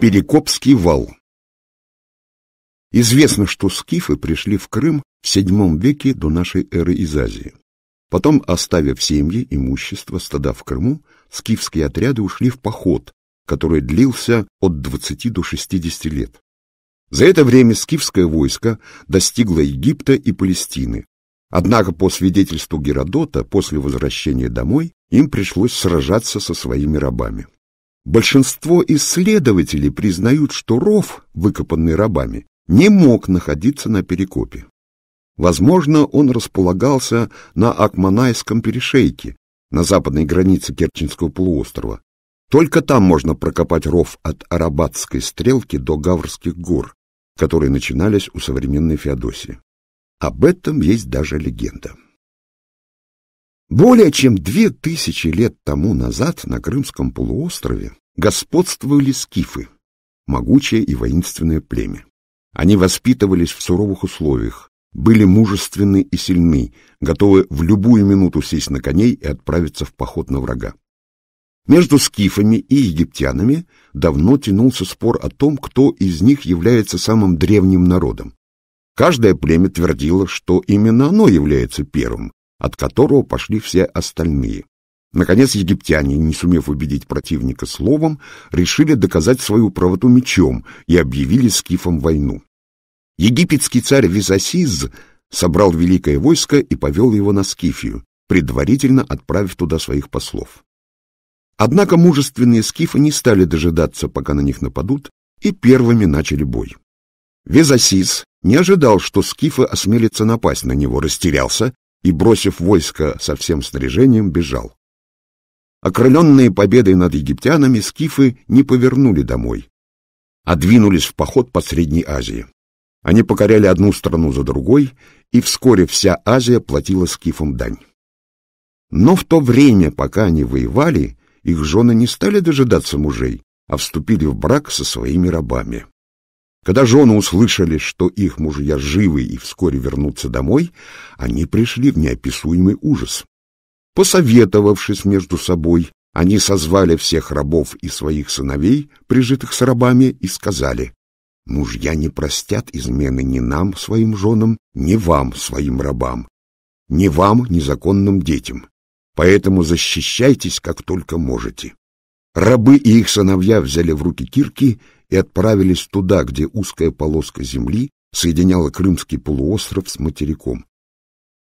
Перекопский вал Известно, что скифы пришли в Крым в VII веке до нашей эры из Азии. Потом, оставив семьи, имущество, стада в Крыму, скифские отряды ушли в поход, который длился от 20 до 60 лет. За это время скифское войско достигло Египта и Палестины. Однако, по свидетельству Геродота, после возвращения домой им пришлось сражаться со своими рабами. Большинство исследователей признают, что ров, выкопанный рабами, не мог находиться на Перекопе. Возможно, он располагался на Акманайском перешейке, на западной границе Керченского полуострова. Только там можно прокопать ров от Арабатской стрелки до Гаврских гор, которые начинались у современной Феодосии. Об этом есть даже легенда. Более чем две тысячи лет тому назад на Крымском полуострове господствовали скифы, могучее и воинственное племя. Они воспитывались в суровых условиях, были мужественны и сильны, готовы в любую минуту сесть на коней и отправиться в поход на врага. Между скифами и египтянами давно тянулся спор о том, кто из них является самым древним народом. Каждое племя твердило, что именно оно является первым, от которого пошли все остальные. Наконец, египтяне, не сумев убедить противника словом, решили доказать свою правоту мечом и объявили скифам войну. Египетский царь Визасиз собрал великое войско и повел его на Скифию, предварительно отправив туда своих послов. Однако мужественные скифы не стали дожидаться, пока на них нападут, и первыми начали бой. Везасис не ожидал, что скифы осмелятся напасть на него, растерялся и, бросив войско со всем снаряжением, бежал. Окрыленные победой над египтянами, скифы не повернули домой, а двинулись в поход по Средней Азии. Они покоряли одну страну за другой, и вскоре вся Азия платила скифам дань. Но в то время, пока они воевали, их жены не стали дожидаться мужей, а вступили в брак со своими рабами. Когда жены услышали, что их мужья живы и вскоре вернутся домой, они пришли в неописуемый ужас. Посоветовавшись между собой, они созвали всех рабов и своих сыновей, прижитых с рабами, и сказали, «Мужья не простят измены ни нам, своим женам, ни вам, своим рабам, ни вам, незаконным детям. Поэтому защищайтесь, как только можете». Рабы и их сыновья взяли в руки кирки и отправились туда, где узкая полоска земли соединяла Крымский полуостров с материком.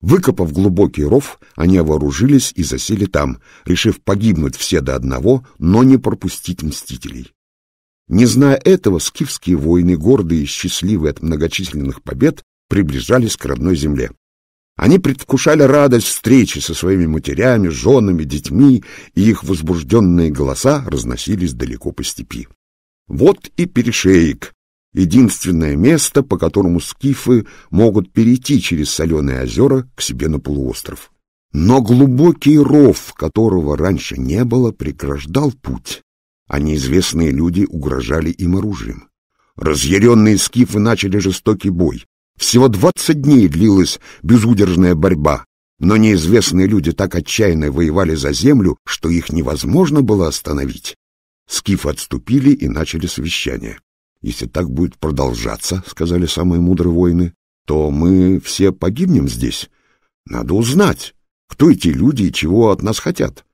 Выкопав глубокий ров, они вооружились и засели там, решив погибнуть все до одного, но не пропустить мстителей. Не зная этого, скифские воины, гордые и счастливые от многочисленных побед, приближались к родной земле. Они предвкушали радость встречи со своими матерями, женами, детьми, и их возбужденные голоса разносились далеко по степи. Вот и перешеек, единственное место, по которому скифы могут перейти через соленые озера к себе на полуостров. Но глубокий ров, которого раньше не было, преграждал путь, а неизвестные люди угрожали им оружием. Разъяренные скифы начали жестокий бой. Всего двадцать дней длилась безудержная борьба, но неизвестные люди так отчаянно воевали за землю, что их невозможно было остановить. Скифы отступили и начали совещание. «Если так будет продолжаться, — сказали самые мудрые воины, — то мы все погибнем здесь. Надо узнать, кто эти люди и чего от нас хотят».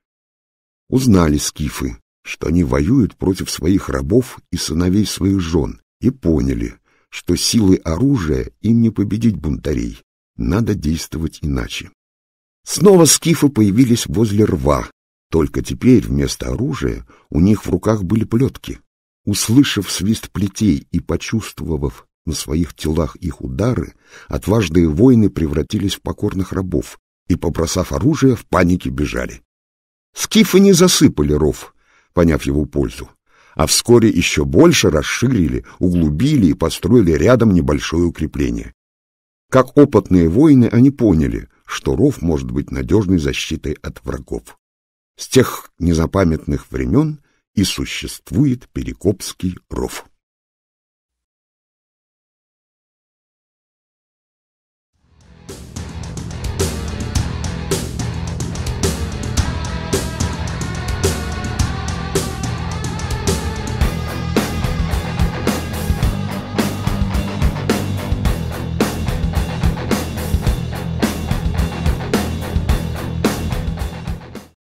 Узнали скифы, что они воюют против своих рабов и сыновей своих жен, и поняли, что силы оружия им не победить бунтарей, надо действовать иначе. Снова скифы появились возле рва, только теперь вместо оружия у них в руках были плетки. Услышав свист плетей и почувствовав на своих телах их удары, отважные воины превратились в покорных рабов и, побросав оружие, в панике бежали. Скифы не засыпали ров, поняв его пользу а вскоре еще больше расширили, углубили и построили рядом небольшое укрепление. Как опытные воины они поняли, что ров может быть надежной защитой от врагов. С тех незапамятных времен и существует Перекопский ров.